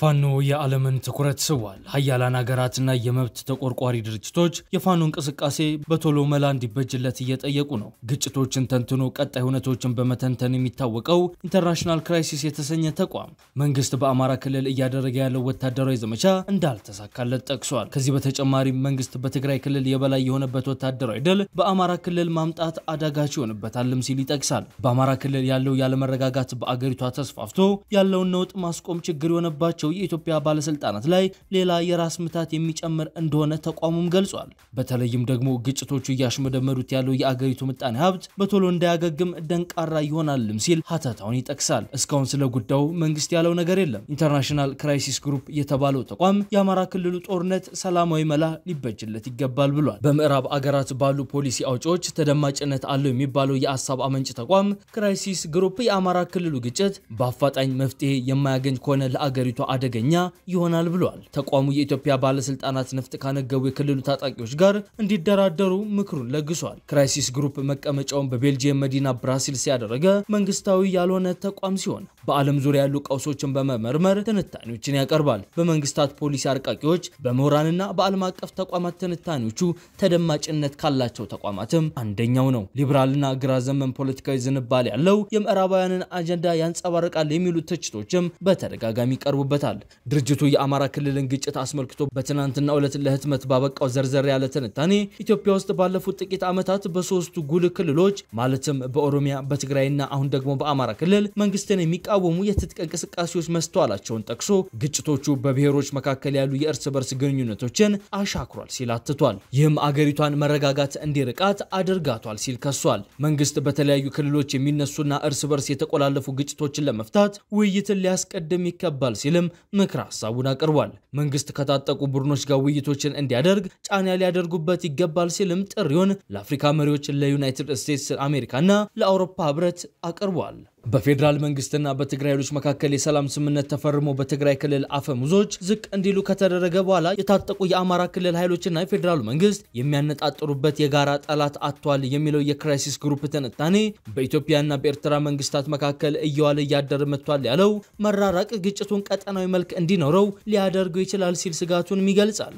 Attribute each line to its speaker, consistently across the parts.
Speaker 1: ፋኖ የዓለምን ትኩረት ስቧል። ሀያላን ሀገራትና የመብት ተቆርቋሪ ድርጅቶች የፋኖ እንቅስቃሴ በቶሎ መላ እንዲበጅለት እየጠየቁ ነው። ግጭቶችን ተንትኖ ቀጣይ እውነቶችን በመተንተን የሚታወቀው ኢንተርናሽናል ክራይሲስ የተሰኘ ተቋም መንግስት በአማራ ክልል እያደረገ ያለው ወታደራዊ ዘመቻ እንዳልተሳካለት ጠቅሷል። ከዚህ በተጨማሪ መንግስት በትግራይ ክልል የበላይ የሆነበት ወታደራዊ ድል በአማራ ክልል ማምጣት አዳጋች ይሆንበታልም ሲል ይጠቅሳል። በአማራ ክልል ያለው ያለመረጋጋት በአገሪቷ ተስፋፍቶ ያለውን ነውጥ ማስቆም ችግር የሆነባቸው የሚያደርጋቸው የኢትዮጵያ ባለስልጣናት ላይ ሌላ የራስ ምታት የሚጨምር እንደሆነ ተቋሙም ገልጿል። በተለይም ደግሞ ግጭቶቹ እያሽመደመዱት ያለው የአገሪቱ ምጣኔ ሀብት በቶሎ እንዳያገግም ደንቃራ ይሆናልም ሲል ሀተታውን ይጠቅሳል። እስካሁን ስለ ጉዳዩ መንግስት ያለው ነገር የለም። ኢንተርናሽናል ክራይሲስ ግሩፕ የተባለው ተቋም የአማራ ክልሉ ጦርነት ሰላማዊ መላ ሊበጅለት ይገባል ብሏል። በምዕራብ አገራት ባሉ ፖሊሲ አውጪዎች ተደማጭነት አለው የሚባለው የሀሳብ አመንጭ ተቋም ክራይሲስ ግሩፕ የአማራ ክልሉ ግጭት በአፋጣኝ መፍትሄ የማያገኝ ከሆነ ለአገሪቷ አደገኛ ይሆናል ብሏል። ተቋሙ የኢትዮጵያ ባለስልጣናት ነፍጥ ካነገቡ የክልሉ ታጣቂዎች ጋር እንዲደራደሩ ምክሩን ለግሷል። ክራይሲስ ግሩፕ መቀመጫውን በቤልጅየም መዲና ብራሲልስ ያደረገ መንግስታዊ ያልሆነ ተቋም ሲሆን በዓለም ዙሪያ ያሉ ቀውሶችን በመመርመር ትንታኔዎችን ያቀርባል። በመንግስታት ፖሊሲ አርቃቂዎች፣ በምሁራንና በዓለም አቀፍ ተቋማት ትንታኔዎቹ ተደማጭነት ካላቸው ተቋማትም አንደኛው ነው። ሊብራልና ግራ ዘመን ፖለቲካዊ ዝንባል ያለው የምዕራባውያንን አጀንዳ ያንጸባርቃል የሚሉ ትችቶችም በተደጋጋሚ ይቀርቡበታል። ይገኙበታል። ድርጅቱ የአማራ ክልልን ግጭት አስመልክቶ በትናንትና ዕለት ለህትመት ባበቃው ዘርዘር ያለ ትንታኔ ኢትዮጵያ ውስጥ ባለፉት ጥቂት ዓመታት በሶስቱ ጉልህ ክልሎች ማለትም በኦሮሚያ በትግራይና አሁን ደግሞ በአማራ ክልል መንግስትን የሚቃወሙ የትጥቅ እንቅስቃሴዎች መስተዋላቸውን ጠቅሶ ግጭቶቹ በብሔሮች መካከል ያሉ የእርስ በርስ ግንኙነቶችን አሻክሯል ሲል አትቷል። ይህም አገሪቷን መረጋጋት እንዲርቃት አድርጋቷል ሲል ከሷል። መንግስት በተለያዩ ክልሎች የሚነሱና እርስ በርስ የተቆላለፉ ግጭቶችን ለመፍታት ውይይትን ሊያስቀድም ይገባል ሲልም ምክር ሀሳቡን አቅርቧል። መንግስት ከታጠቁ ቡድኖች ጋር ውይይቶችን እንዲያደርግ ጫና ሊያደርጉበት ይገባል ሲልም ጥሪውን ለአፍሪካ መሪዎች፣ ለዩናይትድ ስቴትስ፣ አሜሪካና ለአውሮፓ ህብረት አቅርቧል። በፌዴራል መንግስትና በትግራይ ኃይሎች መካከል የሰላም ስምምነት ተፈርሞ በትግራይ ክልል አፈሙዞች ዝቅ እንዲሉ ከተደረገ በኋላ የታጠቁ የአማራ ክልል ኃይሎችና የፌዴራሉ መንግስት የሚያነጣጥሩበት የጋራ ጠላት አጥቷል የሚለው የክራይሲስ ግሩፕ ትንታኔ በኢትዮጵያና በኤርትራ መንግስታት መካከል እየዋለ እያደር መጥቷል ያለው መራራቅ ግጭቱን ቀጠናዊ መልክ እንዲኖረው ሊያደርገው ይችላል ሲል ስጋቱንም ይገልጻል።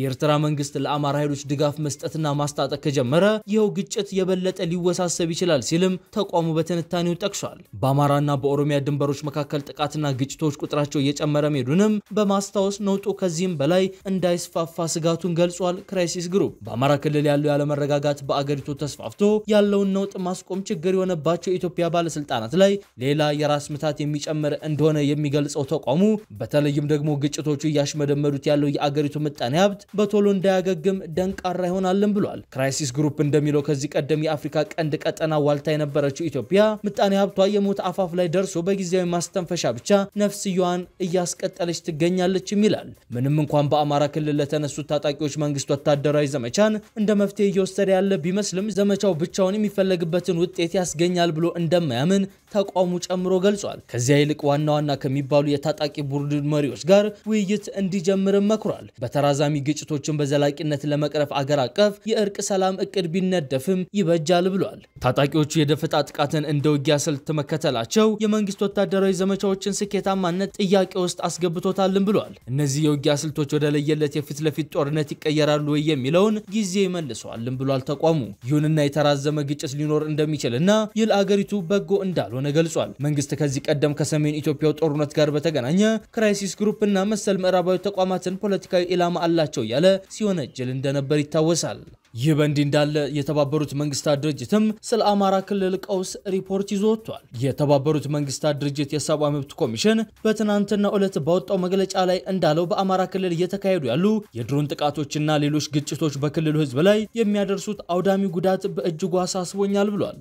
Speaker 1: የኤርትራ መንግስት ለአማራ ኃይሎች ድጋፍ መስጠትና ማስታጠቅ ከጀመረ ይኸው ግጭት የበለጠ ሊወሳሰብ ይችላል ሲልም ተቋሙ በትንታኔው ጠቅሷል። በአማራና በኦሮሚያ ድንበሮች መካከል ጥቃትና ግጭቶች ቁጥራቸው እየጨመረ መሄዱንም በማስታወስ ነውጡ ከዚህም በላይ እንዳይስፋፋ ስጋቱን ገልጿል። ክራይሲስ ግሩፕ በአማራ ክልል ያለው ያለመረጋጋት በአገሪቱ ተስፋፍቶ ያለውን ነውጥ ማስቆም ችግር የሆነባቸው የኢትዮጵያ ባለስልጣናት ላይ ሌላ የራስ ምታት የሚጨምር እንደሆነ የሚገልጸው ተቋሙ በተለይም ደግሞ ግጭቶቹ እያሽመደመዱት ያለው የአገሪቱ ምጣኔ ሀብት በቶሎ እንዳያገግም ደንቃራ ይሆናልን ብሏል። ክራይሲስ ግሩፕ እንደሚለው ከዚህ ቀደም የአፍሪካ ቀንድ ቀጠና ዋልታ የነበረችው ኢትዮጵያ ምጣኔ ሀብቷ የሞት አፋፍ ላይ ደርሶ በጊዜያዊ ማስተንፈሻ ብቻ ነፍስየዋን እያስቀጠለች ትገኛለችም ይላል። ምንም እንኳን በአማራ ክልል ለተነሱት ታጣቂዎች መንግስት ወታደራዊ ዘመቻን እንደ መፍትሄ እየወሰደ ያለ ቢመስልም ዘመቻው ብቻውን የሚፈለግበትን ውጤት ያስገኛል ብሎ እንደማያምን ተቋሙ ጨምሮ ገልጿል። ከዚያ ይልቅ ዋና ዋና ከሚባሉ የታጣቂ ቡድን መሪዎች ጋር ውይይት እንዲጀምርም መክሯል። በተራዛሚ ግጭቶችን በዘላቂነት ለመቅረፍ አገር አቀፍ የእርቅ ሰላም እቅድ ቢነደፍም ይበጃል ብሏል። ታጣቂዎቹ የደፈጣ ጥቃትን እንደ ውጊያ ስልት መከተላቸው የመንግስት ወታደራዊ ዘመቻዎችን ስኬታማነት ጥያቄ ውስጥ አስገብቶታልም ብሏል። እነዚህ የውጊያ ስልቶች ወደ ለየለት የፊት ለፊት ጦርነት ይቀየራሉ ወይ የሚለውን ጊዜ ይመልሰዋልም ብሏል ተቋሙ። ይሁንና የተራዘመ ግጭት ሊኖር እንደሚችልና ይህ ለአገሪቱ በጎ እንዳልሆነ ገልጿል። መንግስት ከዚህ ቀደም ከሰሜን ኢትዮጵያው ጦርነት ጋር በተገናኘ ክራይሲስ ግሩፕ እና መሰል ምዕራባዊ ተቋማትን ፖለቲካዊ ኢላማ አላቸው ናቸው እያለ ሲወነጅል እንደነበር ይታወሳል። ይህ በእንዲህ እንዳለ የተባበሩት መንግስታት ድርጅትም ስለ አማራ ክልል ቀውስ ሪፖርት ይዞ ወጥቷል። የተባበሩት መንግስታት ድርጅት የሰብአዊ መብት ኮሚሽን በትናንትና ዕለት ባወጣው መግለጫ ላይ እንዳለው በአማራ ክልል እየተካሄዱ ያሉ የድሮን ጥቃቶችና ሌሎች ግጭቶች በክልሉ ህዝብ ላይ የሚያደርሱት አውዳሚ ጉዳት በእጅጉ አሳስቦኛል ብሏል።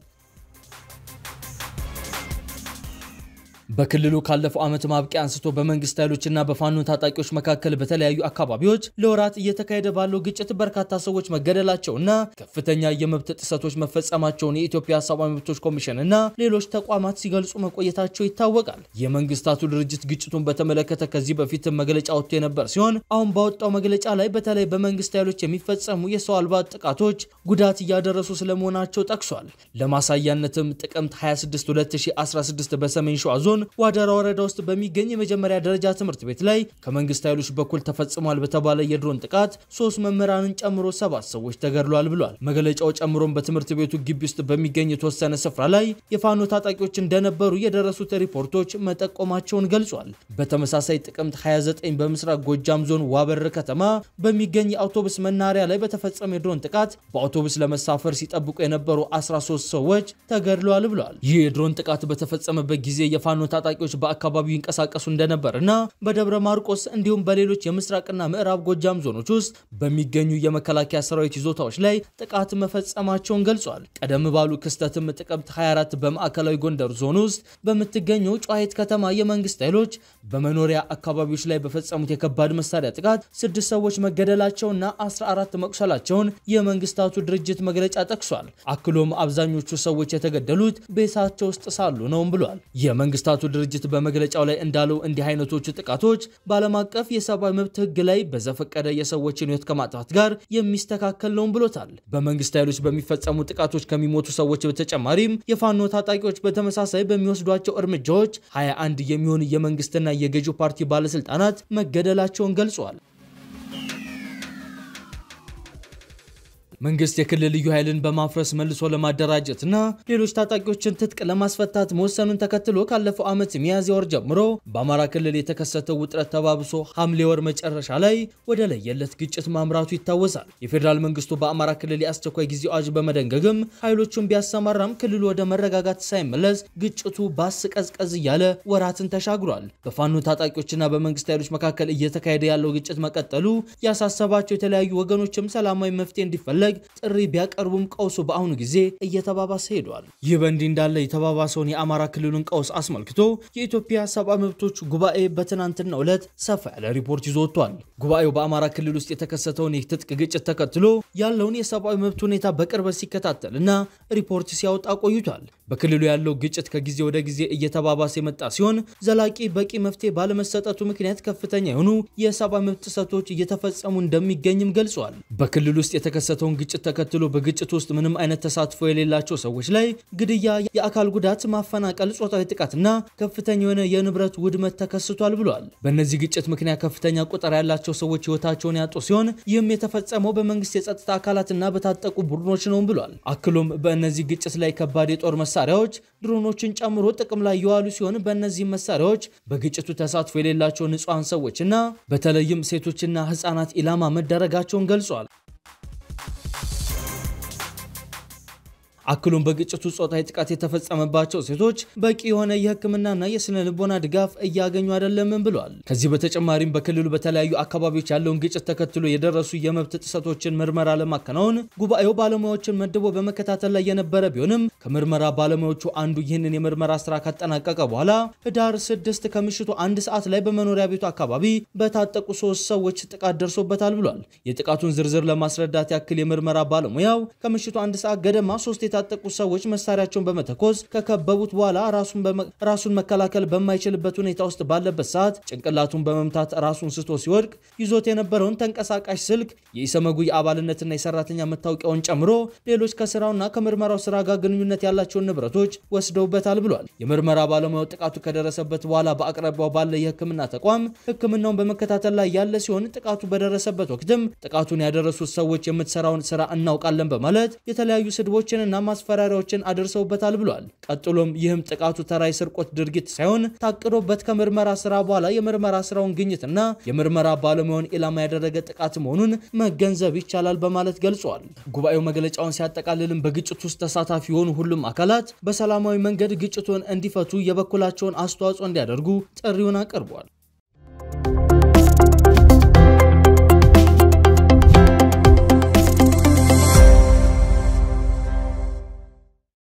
Speaker 1: በክልሉ ካለፈው ዓመት ማብቂያ አንስቶ በመንግስት ኃይሎችና በፋኖ ታጣቂዎች መካከል በተለያዩ አካባቢዎች ለወራት እየተካሄደ ባለው ግጭት በርካታ ሰዎች መገደላቸውና ከፍተኛ የመብት ጥሰቶች መፈጸማቸውን የኢትዮጵያ ሰብአዊ መብቶች ኮሚሽን እና ሌሎች ተቋማት ሲገልጹ መቆየታቸው ይታወቃል። የመንግስታቱ ድርጅት ግጭቱን በተመለከተ ከዚህ በፊት መግለጫ ወጥቶ የነበር ሲሆን አሁን ባወጣው መግለጫ ላይ በተለይ በመንግስት ኃይሎች የሚፈጸሙ የሰው አልባ ጥቃቶች ጉዳት እያደረሱ ስለመሆናቸው ጠቅሷል። ለማሳያነትም ጥቅምት 26 2016 በሰሜን ሸዋ ዞን ዋደራ ወረዳ ውስጥ በሚገኝ የመጀመሪያ ደረጃ ትምህርት ቤት ላይ ከመንግስት ኃይሎች በኩል ተፈጽሟል በተባለ የድሮን ጥቃት ሶስት መምህራንን ጨምሮ ሰባት ሰዎች ተገድሏል ብሏል። መግለጫው ጨምሮም በትምህርት ቤቱ ግቢ ውስጥ በሚገኝ የተወሰነ ስፍራ ላይ የፋኖ ታጣቂዎች እንደነበሩ የደረሱት ሪፖርቶች መጠቆማቸውን ገልጿል። በተመሳሳይ ጥቅምት 29 በምስራቅ ጎጃም ዞን ዋበር ከተማ በሚገኝ የአውቶቡስ መናሪያ ላይ በተፈጸመ የድሮን ጥቃት በአውቶቡስ ለመሳፈር ሲጠብቁ የነበሩ 13 ሰዎች ተገድለዋል ብሏል። ይህ የድሮን ጥቃት በተፈጸመበት ጊዜ የፋኖ ታጣቂዎች በአካባቢው ይንቀሳቀሱ እንደነበር እና በደብረ ማርቆስ እንዲሁም በሌሎች የምስራቅና ምዕራብ ጎጃም ዞኖች ውስጥ በሚገኙ የመከላከያ ሰራዊት ይዞታዎች ላይ ጥቃት መፈጸማቸውን ገልጿል። ቀደም ባሉ ክስተትም ጥቅምት 24 በማዕከላዊ ጎንደር ዞን ውስጥ በምትገኘው ጨዋሂት ከተማ የመንግስት ኃይሎች በመኖሪያ አካባቢዎች ላይ በፈጸሙት የከባድ መሳሪያ ጥቃት ስድስት ሰዎች መገደላቸውና 14 መቁሰላቸውን የመንግስታቱ ድርጅት መግለጫ ጠቅሷል። አክሎም አብዛኞቹ ሰዎች የተገደሉት ቤታቸው ውስጥ ሳሉ ነውም ብሏል። የመንግስታቱ ድርጅት በመግለጫው ላይ እንዳለው እንዲህ አይነቶቹ ጥቃቶች በዓለም አቀፍ የሰብአዊ መብት ህግ ላይ በዘፈቀደ የሰዎችን ህይወት ከማጥፋት ጋር የሚስተካከል ነውም ብሎታል። በመንግስት ኃይሎች በሚፈጸሙ ጥቃቶች ከሚሞቱ ሰዎች በተጨማሪም የፋኖ ታጣቂዎች በተመሳሳይ በሚወስዷቸው እርምጃዎች 21 የሚሆኑ የመንግስትና የገዢው ፓርቲ ባለስልጣናት መገደላቸውን ገልጿል። መንግስት የክልል ልዩ ኃይልን በማፍረስ መልሶ ለማደራጀት እና ሌሎች ታጣቂዎችን ትጥቅ ለማስፈታት መወሰኑን ተከትሎ ካለፈው ዓመት ሚያዝያ ወር ጀምሮ በአማራ ክልል የተከሰተው ውጥረት ተባብሶ ሐምሌ ወር መጨረሻ ላይ ወደ ለየለት ግጭት ማምራቱ ይታወሳል። የፌዴራል መንግስቱ በአማራ ክልል የአስቸኳይ ጊዜ አዋጅ በመደንገግም ኃይሎቹን ቢያሰማራም ክልሉ ወደ መረጋጋት ሳይመለስ ግጭቱ ባስቀዝቀዝ እያለ ወራትን ተሻግሯል። በፋኖ ታጣቂዎችና በመንግስት ኃይሎች መካከል እየተካሄደ ያለው ግጭት መቀጠሉ ያሳሰባቸው የተለያዩ ወገኖችም ሰላማዊ መፍትሄ እንዲፈለግ ለመፈለግ ጥሪ ቢያቀርቡም ቀውሱ በአሁኑ ጊዜ እየተባባሰ ሄዷል። ይህ በእንዲህ እንዳለ የተባባሰውን የአማራ ክልሉን ቀውስ አስመልክቶ የኢትዮጵያ ሰብአዊ መብቶች ጉባኤ በትናንትናው ዕለት ሰፋ ያለ ሪፖርት ይዞ ወጥቷል። ጉባኤው በአማራ ክልል ውስጥ የተከሰተውን የትጥቅ ግጭት ተከትሎ ያለውን የሰብአዊ መብት ሁኔታ በቅርበት ሲከታተልና ሪፖርት ሲያወጣ ቆይቷል። በክልሉ ያለው ግጭት ከጊዜ ወደ ጊዜ እየተባባሰ የመጣ ሲሆን ዘላቂ በቂ መፍትሄ ባለመሰጠቱ ምክንያት ከፍተኛ የሆኑ የሰብአዊ መብት ጥሰቶች እየተፈጸሙ እንደሚገኝም ገልጿል። በክልሉ ውስጥ የተከሰተውን ግጭት ተከትሎ በግጭት ውስጥ ምንም አይነት ተሳትፎ የሌላቸው ሰዎች ላይ ግድያ፣ የአካል ጉዳት፣ ማፈናቀል፣ ጾታዊ ጥቃትና ከፍተኛ የሆነ የንብረት ውድመት ተከስቷል ብሏል። በእነዚህ ግጭት ምክንያት ከፍተኛ ቁጥር ያላቸው ሰዎች ህይወታቸውን ያጡ ሲሆን ይህም የተፈጸመው በመንግስት የጸጥታ አካላትና በታጠቁ ቡድኖች ነው ብሏል። አክሎም በእነዚህ ግጭት ላይ ከባድ የጦር መሳ መሳሪያዎች ድሮኖችን ጨምሮ ጥቅም ላይ የዋሉ ሲሆን በእነዚህ መሳሪያዎች በግጭቱ ተሳትፎ የሌላቸው ንጹሐን ሰዎችና በተለይም ሴቶችና ህጻናት ኢላማ መደረጋቸውን ገልጿል። አክሉን በግጭቱ ጾታዊ ጥቃት የተፈጸመባቸው ሴቶች በቂ የሆነ የሕክምናና የስነ ልቦና ድጋፍ እያገኙ አይደለምም ብሏል። ከዚህ በተጨማሪም በክልሉ በተለያዩ አካባቢዎች ያለውን ግጭት ተከትሎ የደረሱ የመብት ጥሰቶችን ምርመራ ለማከናወን ጉባኤው ባለሙያዎችን መድቦ በመከታተል ላይ የነበረ ቢሆንም ከምርመራ ባለሙያዎቹ አንዱ ይህንን የምርመራ ስራ ካጠናቀቀ በኋላ ህዳር ስድስት ከምሽቱ አንድ ሰዓት ላይ በመኖሪያ ቤቱ አካባቢ በታጠቁ ሶስት ሰዎች ጥቃት ደርሶበታል ብሏል። የጥቃቱን ዝርዝር ለማስረዳት ያክል የምርመራ ባለሙያው ከምሽቱ አንድ ሰዓት ገደማ ሶስት የታጠቁ ሰዎች መሳሪያቸውን በመተኮስ ከከበቡት በኋላ ራሱን መከላከል በማይችልበት ሁኔታ ውስጥ ባለበት ሰዓት ጭንቅላቱን በመምታት ራሱን ስቶ ሲወድቅ ይዞት የነበረውን ተንቀሳቃሽ ስልክ የኢሰመጉ የአባልነትና የሰራተኛ መታወቂያውን ጨምሮ ሌሎች ከስራውና ከምርመራው ስራ ጋር ግንኙነት ያላቸውን ንብረቶች ወስደውበታል ብሏል። የምርመራ ባለሙያው ጥቃቱ ከደረሰበት በኋላ በአቅራቢያው ባለ የህክምና ተቋም ህክምናውን በመከታተል ላይ ያለ ሲሆን ጥቃቱ በደረሰበት ወቅትም ጥቃቱን ያደረሱት ሰዎች የምትሰራውን ስራ እናውቃለን በማለት የተለያዩ ስድቦችንና ማስፈራሪያዎችን አድርሰውበታል ብሏል። ቀጥሎም ይህም ጥቃቱ ተራ የስርቆት ድርጊት ሳይሆን ታቅዶበት ከምርመራ ስራ በኋላ የምርመራ ስራውን ግኝትና የምርመራ ባለሙያውን ኢላማ ያደረገ ጥቃት መሆኑን መገንዘብ ይቻላል በማለት ገልጿል። ጉባኤው መግለጫውን ሲያጠቃልልም በግጭት ውስጥ ተሳታፊ የሆኑ ሁሉም አካላት በሰላማዊ መንገድ ግጭቱን እንዲፈቱ የበኩላቸውን አስተዋጽኦ እንዲያደርጉ ጥሪውን አቅርቧል።